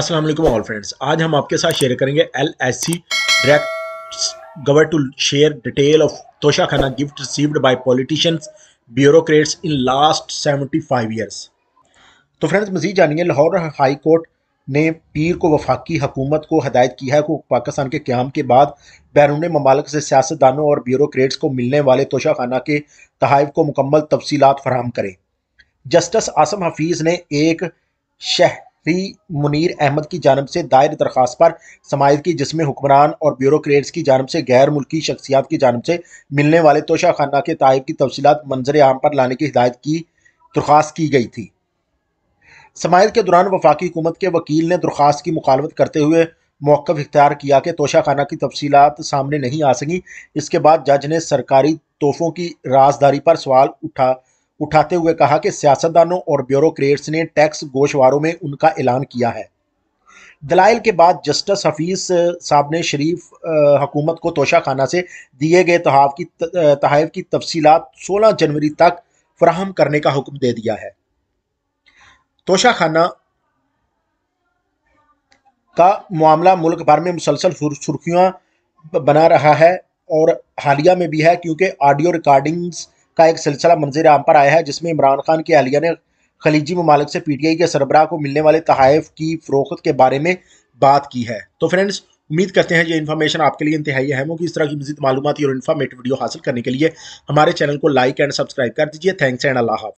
Aslam all friends आज हम आपके साथ शेयर करेंगे L S C direct gov to share detail of Tosha Khana gift received by politicians bureaucrats in last 75 years तो friends मजीद जानिए लाहौर हाई कोर्ट ने पीर को वफाकी हकूमत को हदायत की है कि पाकिस्तान के क्याम के बाद बैरून ममालक से सियासतदानों और ब्यूरोक्रेट्स को मिलने वाले तोशा खाना के तहफ़ को मुकम्मल तफसीत फराहम करें जस्टिस आसम हफीज़ ने एक शह री मुनीर अहमद की जानब से दायर दरख्वास्त पर समाज की जिसमें हुक्मरान और ब्यूरोक्रेट्स की जानब से गैर मुल्की शख्सियात की जानब से मिलने वाले तोशा खाना के तायब की तफसीत मंजर आम पर लाने की हिदायत की दरख्वास्त की गई थी समाज के दौरान वफाकी हुकूमत के वकील ने दरख्वास्त की मुखालत करते हुए मौक़ इख्तियार किया कि तोशा खाना की तफसीत सामने नहीं आ सकी इसके बाद जज ने सरकारी तोहफों की राजदारी पर सवाल उठा उठाते हुए कहा कि सियासतदानों और ब्यूरोक्रेट्स ने टैक्स गोशवारों में उनका ऐलान किया है दलाइल के बाद जस्टिस हफीज साहब ने शरीफ हकूमत को तोशा खाना से दिए गए तहाव की तहाइफ की तफसीत 16 जनवरी तक फ्राहम करने का हुक्म दे दिया है तोशा खाना का मामला मुल्क भर में मुसलसल सुर्खियाँ बना रहा है और हालिया में भी है क्योंकि ऑडियो रिकॉर्डिंग्स का एक सिलसिला मंजिल आम पर आया है जिसमें इमरान खान की अहलिया ने खलीजी ममालिक से पीटीआई के सरबराह को मिलने वाले तहफ़ की फ़रोख्त के बारे में बात की है तो फ्रेंड्स उम्मीद करते हैं ये इन्फॉर्मेशन आपके लिए इंतहाई अहम होगी इस तरह की मजीद मालूम और इन्फॉर्मेटिव वीडियो हासिल करने के लिए हमारे चैनल को लाइक एंड सब्सक्राइब कर दीजिए थैंक्स एंड अल्लाह